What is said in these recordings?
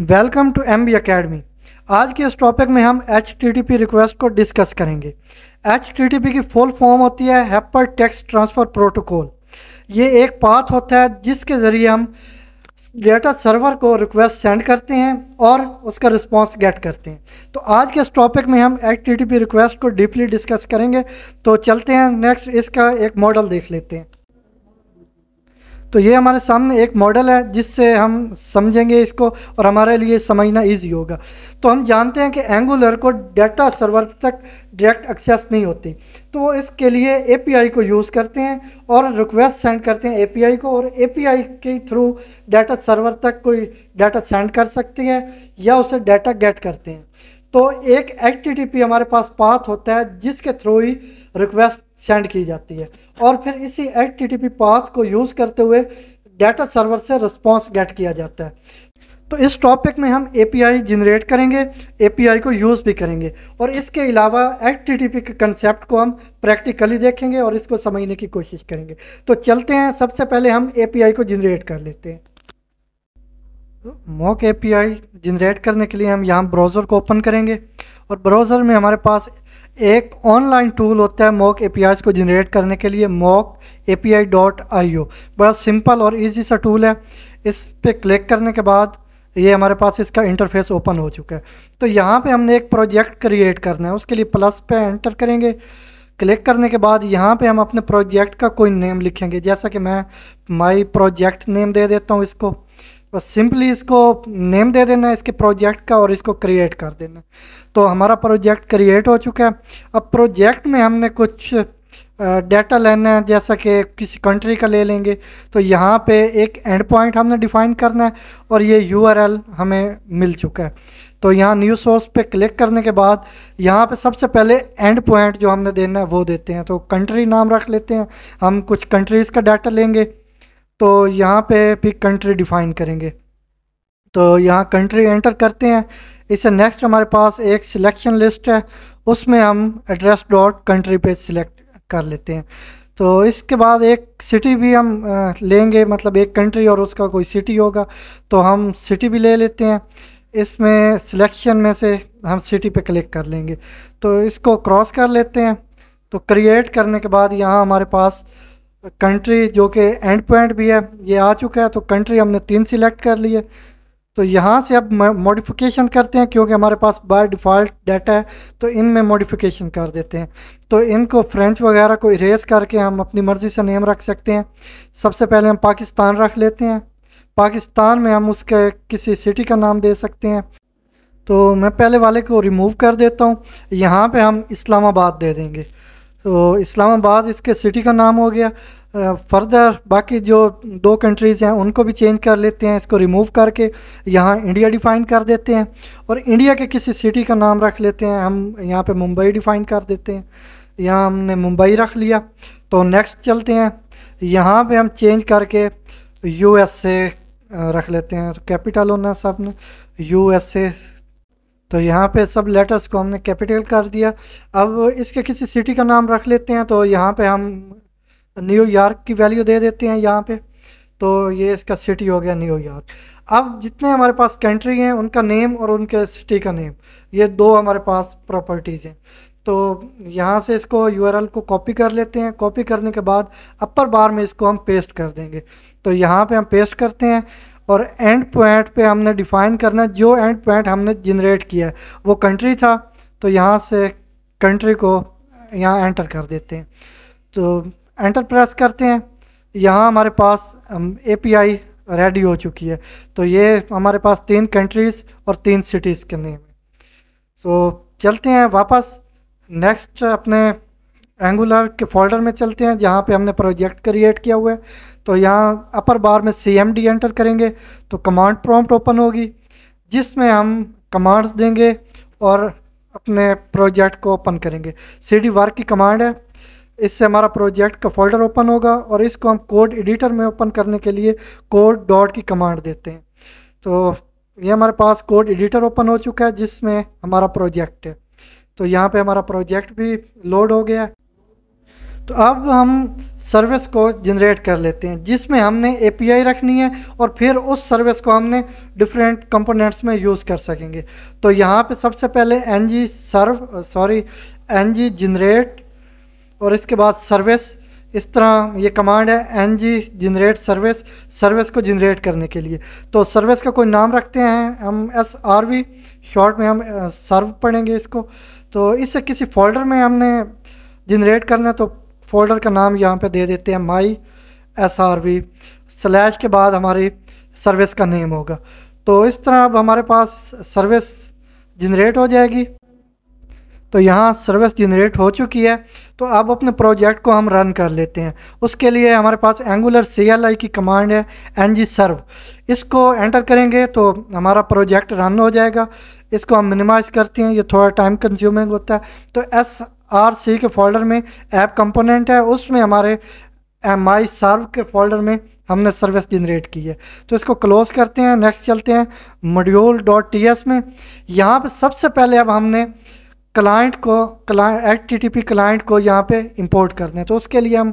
welcome to M B academy आज के इस टॉपिक में हम H T T P request को डिस्कस करेंगे एच टी टी पी की फुल फॉर्म होती है हैपर टेक्स ट्रांसफ़र प्रोटोकॉल ये एक पाथ होता है जिसके ज़रिए हम डेटा सर्वर को रिक्वेस्ट सेंड करते हैं और उसका रिस्पांस गेट करते हैं तो आज के इस टॉपिक में हम H T T P request को डीपली डिस्कस करेंगे तो चलते हैं नेक्स्ट इसका एक मॉडल देख लेते हैं तो ये हमारे सामने एक मॉडल है जिससे हम समझेंगे इसको और हमारे लिए समझना ईजी होगा तो हम जानते हैं कि एंगुलर को डाटा सर्वर तक डायरेक्ट एक्सेस नहीं होती तो वो इसके लिए एपीआई को यूज़ करते हैं और रिक्वेस्ट सेंड करते हैं एपीआई को और एपीआई के थ्रू डाटा सर्वर तक कोई डाटा सेंड कर सकते हैं या उसे डाटा गेट करते हैं तो एक एच हमारे पास पाथ होता है जिसके थ्रू ही रिक्वेस्ट सेंड की जाती है और फिर इसी एच टी पाथ को यूज़ करते हुए डाटा सर्वर से रिस्पॉन्स गेट किया जाता है तो इस टॉपिक में हम आई जनरेट करेंगे आई को यूज़ भी करेंगे और इसके अलावा एच टी के कंसेप्ट को हम प्रैक्टिकली देखेंगे और इसको समझने की कोशिश करेंगे तो चलते हैं सबसे पहले हम आई को जनरेट कर लेते हैं मॉक आई जनरेट करने के लिए हम यहाँ ब्राउज़र को ओपन करेंगे और ब्राउज़र में हमारे पास एक ऑनलाइन टूल होता है मॉक एपीआईज को जनरेट करने के लिए मॉक एपीआई डॉट आई बड़ा सिंपल और इजी सा टूल है इस पर क्लिक करने के बाद ये हमारे पास इसका इंटरफेस ओपन हो चुका है तो यहाँ पे हमने एक प्रोजेक्ट क्रिएट करना है उसके लिए प्लस पे एंटर करेंगे क्लिक करने के बाद यहाँ पे हम अपने प्रोजेक्ट का कोई नेम लिखेंगे जैसा कि मैं माई प्रोजेक्ट नेम दे देता हूँ इसको बस सिंपली इसको नेम दे देना इसके प्रोजेक्ट का और इसको क्रिएट कर देना तो हमारा प्रोजेक्ट क्रिएट हो चुका है अब प्रोजेक्ट में हमने कुछ डेटा लेना है जैसा कि किसी कंट्री का ले लेंगे तो यहाँ पे एक एंड पॉइंट हमने डिफ़ाइन करना है और ये यू हमें मिल चुका है तो यहाँ न्यू सोर्स पे क्लिक करने के बाद यहाँ पे सबसे पहले एंड पॉइंट जो हमने देना है वो देते हैं तो कंट्री नाम रख लेते हैं हम कुछ कंट्रीज़ का डाटा लेंगे तो यहाँ पे पिक कंट्री डिफाइन करेंगे तो यहाँ कंट्री एंटर करते हैं इसे नेक्स्ट हमारे पास एक सिलेक्शन लिस्ट है उसमें हम एड्रेस डॉट कंट्री पे सिलेक्ट कर लेते हैं तो इसके बाद एक सिटी भी हम लेंगे मतलब एक कंट्री और उसका कोई सिटी होगा तो हम सिटी भी ले लेते हैं इसमें सिलेक्शन में से हम सिटी पे क्लिक कर लेंगे तो इसको क्रॉस कर लेते हैं तो क्रिएट करने के बाद यहाँ हमारे पास कंट्री जो कि एंड पॉइंट भी है ये आ चुका है तो कंट्री हमने तीन सिलेक्ट कर ली है तो यहाँ से अब मॉडिफिकेशन करते हैं क्योंकि हमारे पास बाय डिफ़ॉल्ट डाटा है तो इनमें मॉडिफिकेशन कर देते हैं तो इनको फ्रेंच वगैरह को इरेज करके हम अपनी मर्ज़ी से नेम रख सकते हैं सबसे पहले हम पाकिस्तान रख लेते हैं पाकिस्तान में हम उसके किसी सिटी का नाम दे सकते हैं तो मैं पहले वाले को रिमूव कर देता हूँ यहाँ पर हम इस्लामाबाद दे देंगे तो इस्लामाबाद इसके सिटी का नाम हो गया फर्दर बाकी जो दो कंट्रीज़ हैं उनको भी चेंज कर लेते हैं इसको रिमूव करके यहाँ इंडिया डिफ़ाइन कर देते हैं और इंडिया के किसी सिटी का नाम रख लेते हैं हम यहाँ पे मुंबई डिफ़ाइन कर देते हैं यहाँ हमने मुंबई रख लिया तो नेक्स्ट चलते हैं यहाँ पे हम चेंज करके यूएसए रख लेते हैं तो कैपिटल होना सब ने यू तो यहाँ पे सब लेटर्स को हमने कैपिटल कर दिया अब इसके किसी सिटी का नाम रख लेते हैं तो यहाँ पे हम न्यूयॉर्क की वैल्यू दे देते हैं यहाँ पे तो ये इसका सिटी हो गया न्यूयॉर्क अब जितने हमारे पास कंट्री हैं उनका नेम और उनके सिटी का नेम ये दो हमारे पास प्रॉपर्टीज़ हैं तो यहाँ से इसको यू को कॉपी कर लेते हैं कॉपी करने के बाद अपर बार में इसको हम पेस्ट कर देंगे तो यहाँ पे हम पेस्ट करते हैं और एंड पॉइंट पे हमने डिफ़ाइन करना जो एंड पॉइंट हमने जनरेट किया है वो कंट्री था तो यहाँ से कंट्री को यहाँ एंटर कर देते हैं तो एंटर प्रेस करते हैं यहाँ हमारे पास ए पी आई रेडी हो चुकी है तो ये हमारे पास तीन कंट्रीज़ और तीन सिटीज़ के नेम तो चलते हैं वापस नेक्स्ट अपने एंगुलर के फोल्डर में चलते हैं जहाँ पे हमने प्रोजेक्ट क्रिएट किया हुआ है तो यहाँ अपर बार में सी एम डी एंटर करेंगे तो कमांड प्रॉम्प्ट ओपन होगी जिसमें हम कमांड्स देंगे और अपने प्रोजेक्ट को ओपन करेंगे सी डी वर्क की कमांड है इससे हमारा प्रोजेक्ट का फोल्डर ओपन होगा और इसको हम कोड एडिटर में ओपन करने के लिए कोड डॉट की कमांड देते हैं तो ये हमारे पास कोड एडिटर ओपन हो चुका है जिसमें हमारा प्रोजेक्ट है तो यहाँ पे हमारा प्रोजेक्ट भी लोड हो गया है तो अब हम सर्विस को जनरेट कर लेते हैं जिसमें हमने एपीआई रखनी है और फिर उस सर्विस को हमने डिफरेंट कंपोनेंट्स में यूज़ कर सकेंगे तो यहाँ पे सबसे पहले N G serve sorry N G generate और इसके बाद सर्विस इस तरह ये कमांड है N G generate service service को जनरेट करने के लिए तो सर्विस का कोई नाम रखते हैं हम एस आर वी शॉर्ट में हम सर्व uh, पढ़ेंगे इसको तो इसे किसी फोल्डर में हमने जनरेट करना है तो फ़ोल्डर का नाम यहाँ पे दे देते हैं my S R V slash के बाद हमारी सर्विस का नेम होगा तो इस तरह अब हमारे पास सर्विस जनरेट हो जाएगी तो यहाँ सर्विस जनरेट हो चुकी है तो अब अपने प्रोजेक्ट को हम रन कर लेते हैं उसके लिए हमारे पास एंगुलर सी एल आई की कमांड है एन जी सर्व इसको एंटर करेंगे तो हमारा प्रोजेक्ट रन हो जाएगा इसको हम मिनिमाइज़ करते हैं ये थोड़ा टाइम कंज्यूमिंग होता है तो एस आर सी के फोल्डर में ऐप कंपोनेंट है उसमें हमारे एम आई सर्व के फोल्डर में हमने सर्विस जनरेट की है तो इसको क्लोज करते हैं नेक्स्ट चलते हैं मोड्यूल डॉट टी एस में यहाँ पर सबसे पहले अब हमने क्लाइंट को client H T T P client को यहाँ पे इंपोर्ट करना है तो उसके लिए हम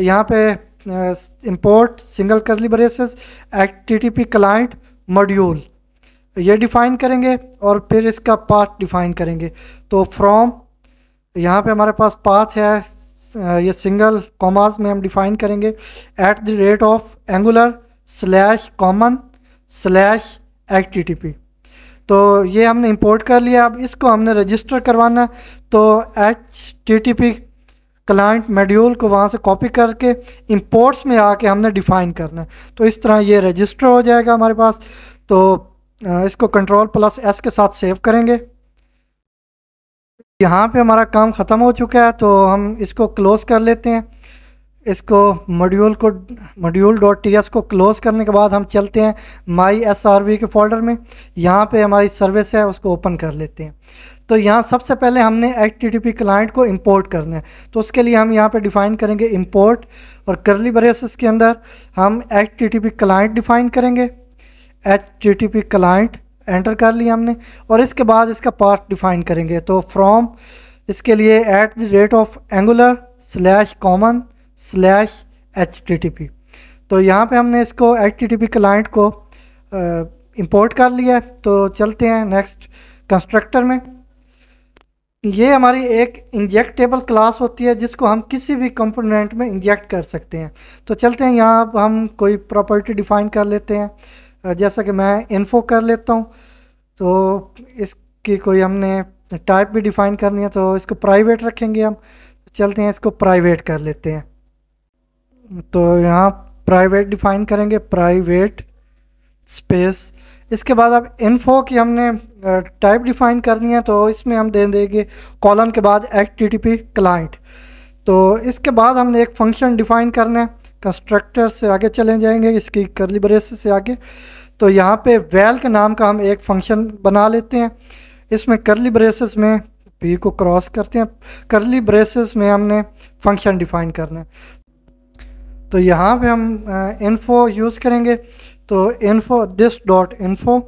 यहाँ पे import single curly braces H T T P client module ये डिफ़ाइन करेंगे और फिर इसका पार्ट डिफ़ाइन करेंगे तो फ्रॉम यहाँ पे हमारे पास पाथ है ये सिंगल कॉमास में हम डिफाइन करेंगे at the rate of Angular slash common slash H तो ये हमने इंपोर्ट कर लिया अब इसको हमने रजिस्टर करवाना तो H T T P client module को वहाँ से कॉपी करके इंपोर्ट्स में आके हमने डिफ़ाइन करना तो इस तरह ये रजिस्टर हो जाएगा हमारे पास तो इसको कंट्रोल प्लस एस के साथ सेव करेंगे यहाँ पे हमारा काम ख़त्म हो चुका है तो हम इसको क्लोज़ कर लेते हैं इसको मॉड्यूल को मॉड्यूल डॉट टी एस को क्लोज़ करने के बाद हम चलते हैं माई एस आर वी के फोल्डर में यहाँ पे हमारी सर्विस है उसको ओपन कर लेते हैं तो यहाँ सबसे पहले हमने H T T P client को इम्पोर्ट करना है तो उसके लिए हम यहाँ पे डिफ़ाइन करेंगे इम्पोर्ट और करली ब्रेसिस के अंदर हम H T T P client define करेंगे H T T P client enter कर लिया हमने और इसके बाद इसका पार्ट डिफाइन करेंगे तो फ्रॉम इसके लिए at the rate of Angular slash common slash H T T P तो यहाँ पे हमने इसको H T T P client को इंपोर्ट कर लिया है तो चलते हैं नेक्स्ट कंस्ट्रक्टर में ये हमारी एक इंजेक्टेबल क्लास होती है जिसको हम किसी भी कंपोनेंट में इंजेक्ट कर सकते हैं तो चलते हैं यहाँ हम कोई प्रॉपर्टी डिफाइन कर लेते हैं जैसा कि मैं इन्फो कर लेता हूँ तो इसकी कोई हमने टाइप भी डिफ़ाइन करनी है तो इसको प्राइवेट रखेंगे हम चलते हैं इसको प्राइवेट कर लेते हैं तो यहाँ प्राइवेट डिफ़ाइन करेंगे प्राइवेट स्पेस इसके बाद अब इन्फो की हमने टाइप डिफ़ाइन करनी है तो इसमें हम दे देंगे कॉलम के बाद एच टी पी क्लाइंट तो इसके बाद हमने एक फंक्शन डिफ़ाइन करना है कंस्ट्रक्टर से आगे चले जाएंगे इसकी करली ब्रेस से आगे तो यहाँ पे वेल के नाम का हम एक फंक्शन बना लेते हैं इसमें करली ब्रेसेस में पी को क्रॉस करते हैं करली ब्रेसेस में हमने फंक्शन डिफाइन करना है तो यहाँ पे हम इन्फो यूज़ करेंगे तो इन्फो दिस डॉट इन्फो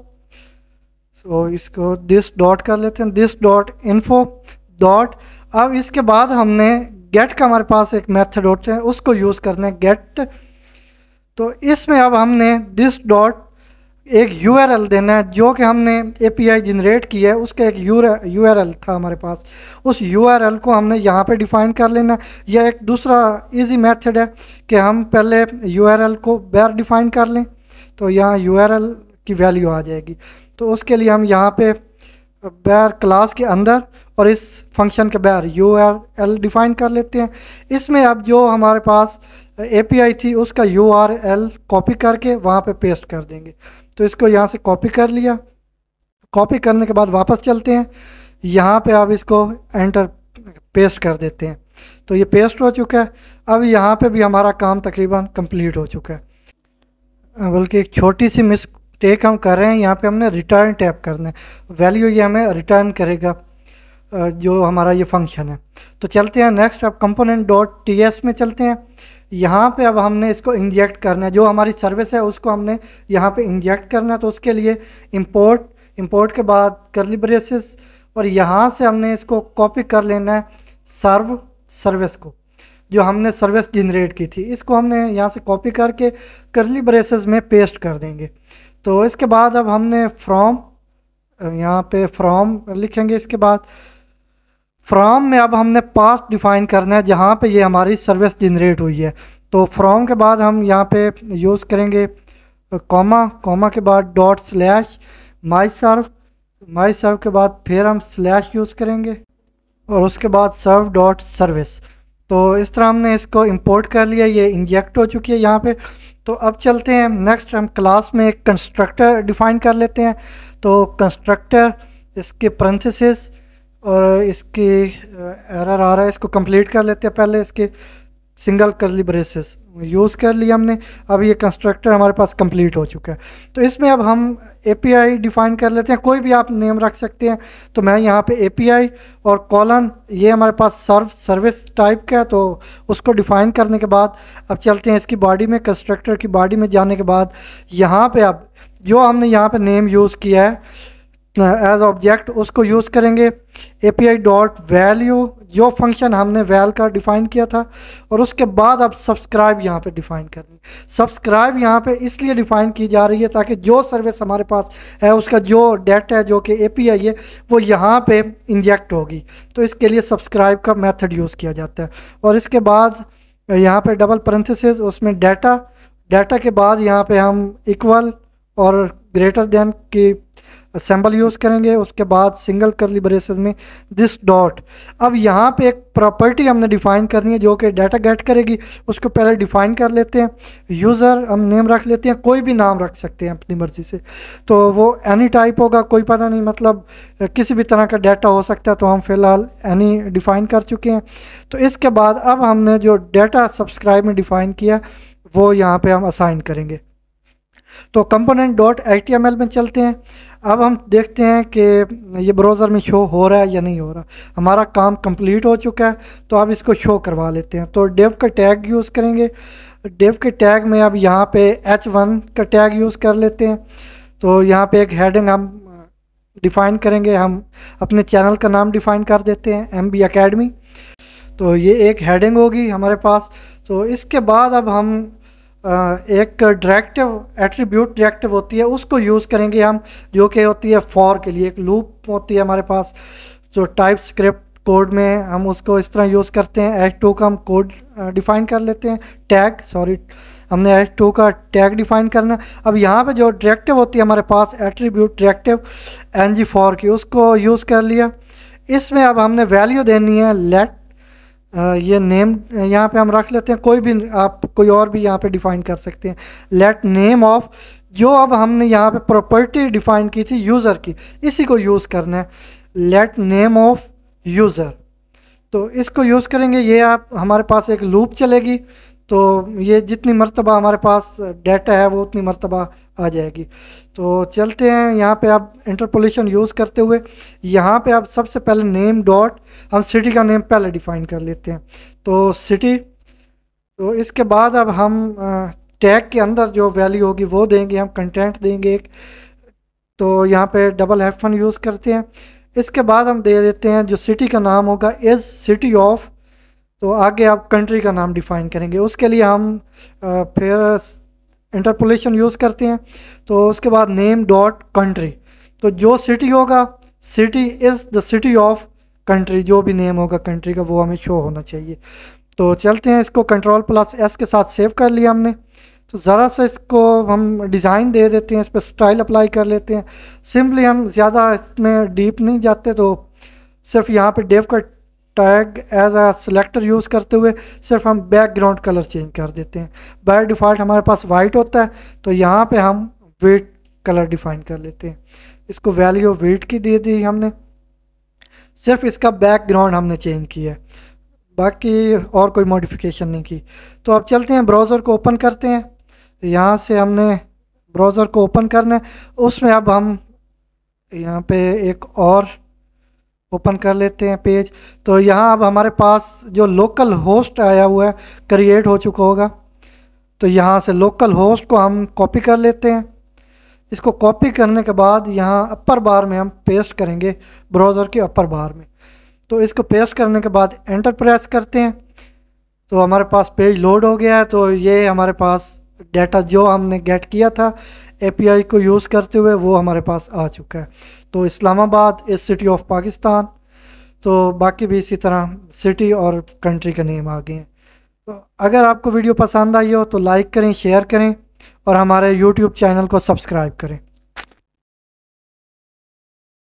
तो इसको दिस डॉट कर लेते हैं दिस डॉट इन्फो डॉट अब इसके बाद हमने गेट का हमारे पास एक मेथड होते हैं उसको यूज़ करना है गेट तो इसमें अब हमने दिस डॉट एक यू देना है जो कि हमने ए पी आई जनरेट किया है उसका एक यू आर था हमारे पास उस यू को हमने यहाँ पे डिफ़ाइन कर लेना यह एक दूसरा इजी मेथड है कि हम पहले यू को बैर डिफ़ाइन कर लें तो यहाँ यू की वैल्यू आ जाएगी तो उसके लिए हम यहाँ पर बैर क्लास के अंदर और इस फंक्शन के बैर यू आर एल डिफाइन कर लेते हैं इसमें अब जो हमारे पास एपीआई थी उसका यू आर एल कॉपी करके वहाँ पे पेस्ट कर देंगे तो इसको यहाँ से कॉपी कर लिया कॉपी करने के बाद वापस चलते हैं यहाँ पे आप इसको एंटर पेस्ट कर देते हैं तो ये पेस्ट हो चुका है अब यहाँ पे भी हमारा काम तकरीबन कंप्लीट हो चुका है बल्कि एक छोटी सी मिस टेक हम कर रहे हैं यहाँ पे हमने रिटर्न टैप करना है वैल्यू ये हमें रिटर्न करेगा जो हमारा ये फंक्शन है तो चलते हैं नेक्स्ट अब कंपोनेंट डॉट टी एस में चलते हैं यहाँ पे अब हमने इसको इंजेक्ट करना है जो हमारी सर्विस है उसको हमने यहाँ पे इंजेक्ट करना है तो उसके लिए इंपोर्ट इंपोर्ट के बाद करली ब्रेसिस और यहाँ से हमने इसको कॉपी कर लेना है सर्व सर्विस को जो हमने सर्विस जनरेट की थी इसको हमने यहाँ से कॉपी करके करली ब्रेसिस में पेस्ट कर देंगे तो इसके बाद अब हमने फ्रॉम यहाँ पे फ्रॉम लिखेंगे इसके बाद फ्रॉम में अब हमने पास डिफ़ाइन करना है जहाँ पे ये हमारी सर्विस जनरेट हुई है तो फ्रॉम के बाद हम यहाँ पे यूज़ करेंगे कॉमा कॉमा के बाद डॉट स्लैश माई सर्व माई सर्व के बाद फिर हम स्लैश यूज़ करेंगे और उसके बाद सर्व डॉट सर्विस तो इस तरह हमने इसको इंपोर्ट कर लिया ये इंजेक्ट हो चुकी है यहाँ पे तो अब चलते हैं नेक्स्ट हम क्लास में एक कंस्ट्रक्टर डिफाइन कर लेते हैं तो कंस्ट्रक्टर इसके प्रंथेसिस और इसकी एरर uh, आ रहा है इसको कंप्लीट कर लेते हैं पहले इसके सिंगल करली ब्रेसेस यूज़ कर लिया हमने अब ये कंस्ट्रक्टर हमारे पास कंप्लीट हो चुका है तो इसमें अब हम एपीआई डिफाइन कर लेते हैं कोई भी आप नेम रख सकते हैं तो मैं यहाँ पे एपीआई और कॉलन ये हमारे पास सर्व सर्विस टाइप का है तो उसको डिफ़ाइन करने के बाद अब चलते हैं इसकी बॉडी में कंस्ट्रक्टर की बॉडी में जाने के बाद यहाँ पर अब जो हमने यहाँ पर नेम यूज़ किया है एज ऑब्जेक्ट उसको यूज़ करेंगे A P I dot value जो फंक्शन हमने वैल का डिफ़ाइन किया था और उसके बाद अब सब्सक्राइब यहाँ पे डिफ़ाइन करनी सब्सक्राइब यहाँ पे इसलिए डिफ़ाइन की जा रही है ताकि जो सर्विस हमारे पास है उसका जो डेटा है जो कि ए पी आई है वो यहाँ पे इंजेक्ट होगी तो इसके लिए सब्सक्राइब का मेथड यूज़ किया जाता है और इसके बाद यहाँ पे डबल परंथिस उसमें डाटा डाटा के बाद यहाँ पे हम इक्वल और ग्रेटर देन की असेंबल यूज़ करेंगे उसके बाद सिंगल करली ब्रेसेस में दिस डॉट अब यहाँ पे एक प्रॉपर्टी हमने डिफ़ाइन करनी है जो कि डाटा गेट करेगी उसको पहले डिफ़ाइन कर लेते हैं यूज़र हम नेम रख लेते हैं कोई भी नाम रख सकते हैं अपनी मर्ज़ी से तो वो एनी टाइप होगा कोई पता नहीं मतलब किसी भी तरह का डाटा हो सकता है तो हम फ़िलहाल एनी डिफ़ाइन कर चुके हैं तो इसके बाद अब हमने जो डाटा सब्सक्राइब में डिफ़ाइन किया वो यहाँ पर हम असाइन करेंगे तो कंपोनेंट डॉट एच में चलते हैं अब हम देखते हैं कि ये ब्राउज़र में शो हो रहा है या नहीं हो रहा हमारा काम कंप्लीट हो चुका है तो अब इसको शो करवा लेते हैं तो डेव का टैग यूज़ करेंगे डेव के टैग में अब यहाँ पे H1 का टैग यूज़ कर लेते हैं तो यहाँ पे एक हेडिंग हम डिफ़ाइन uh, करेंगे हम अपने चैनल का नाम डिफ़ाइन कर देते हैं एम बी अकेडमी तो ये एक हेडिंग होगी हमारे पास तो इसके बाद अब हम एक डायरेक्टिव एट्रीब्यूट डायरेक्टिव होती है उसको यूज़ करेंगे हम जो कि होती है फॉर के लिए एक लूप होती है हमारे पास जो टाइप स्क्रिप्ट कोड में हम उसको इस तरह यूज़ करते हैं एच टू का हम कोड डिफाइन कर लेते हैं टैग सॉरी हमने एच टू का टैग डिफाइन करना अब यहाँ पे जो डायरेक्टिव होती है हमारे पास attribute directive N G for की उसको यूज़ कर लिया इसमें अब हमने वैल्यू देनी है लेट ये नेम यहाँ पे हम रख लेते हैं कोई भी आप कोई और भी यहाँ पे डिफ़ाइन कर सकते हैं लेट नेम ऑफ जो अब हमने यहाँ पे प्रॉपर्टी डिफ़ाइन की थी यूज़र की इसी को यूज़ करना है लेट नेम ऑफ यूज़र तो इसको यूज़ करेंगे ये आप हमारे पास एक लूप चलेगी तो ये जितनी मरतबा हमारे पास डाटा है वो उतनी मरतबा आ जाएगी तो चलते हैं यहाँ पे आप इंटरपोलेशन यूज़ करते हुए यहाँ पे आप सबसे पहले नेम डॉट हम सिटी का नेम पहले डिफ़ाइन कर लेते हैं तो सिटी तो इसके बाद अब हम टैग के अंदर जो वैल्यू होगी वो देंगे हम कंटेंट देंगे एक तो यहाँ पे डबल हैफन यूज़ करते हैं इसके बाद हम दे देते हैं जो सिटी का नाम होगा इज़ सिटी ऑफ तो आगे आप कंट्री का नाम डिफाइन करेंगे उसके लिए हम फिर इंटरपोलेशन यूज़ करते हैं तो उसके बाद नेम डॉट कंट्री तो जो सिटी होगा city is the city of country जो भी नेम होगा कंट्री का वो हमें शो होना चाहिए तो चलते हैं इसको कंट्रोल प्लस एस के साथ सेव कर लिया हमने तो ज़रा सा इसको हम डिज़ाइन दे देते हैं इस पर स्टाइल अप्लाई कर लेते हैं सिंपली हम ज़्यादा इसमें डीप नहीं जाते तो सिर्फ यहाँ पे डेव का tag as a selector use करते हुए सिर्फ हम बैकग्राउंड कलर चेंज कर देते हैं बाय डिफ़ॉल्ट हमारे पास वाइट होता है तो यहाँ पे हम वेट कलर डिफाइन कर लेते हैं इसको वैल्यू वेट की दे दी हमने सिर्फ इसका बैकग्राउंड हमने चेंज किया है बाकी और कोई मॉडिफिकेशन नहीं की तो अब चलते हैं ब्राउज़र को ओपन करते हैं यहाँ से हमने ब्राउज़र को ओपन करना है उसमें अब हम यहाँ पे एक और ओपन कर लेते हैं पेज तो यहाँ अब हमारे पास जो लोकल होस्ट आया हुआ है क्रिएट हो चुका होगा तो यहाँ से लोकल होस्ट को हम कॉपी कर लेते हैं इसको कॉपी करने के बाद यहाँ अपर बार में हम पेस्ट करेंगे ब्राउज़र के अपर बार में तो इसको पेस्ट करने के बाद एंटर प्रेस करते हैं तो हमारे पास पेज लोड हो गया है तो ये हमारे पास डाटा जो हमने गेट किया था एपीआई को यूज़ करते हुए वो हमारे पास आ चुका है तो इस्लामाबाद इस सिटी ऑफ पाकिस्तान तो बाकी भी इसी तरह सिटी और कंट्री के नेम आ गए हैं तो अगर आपको वीडियो पसंद आई हो तो लाइक करें शेयर करें और हमारे यूट्यूब चैनल को सब्सक्राइब करें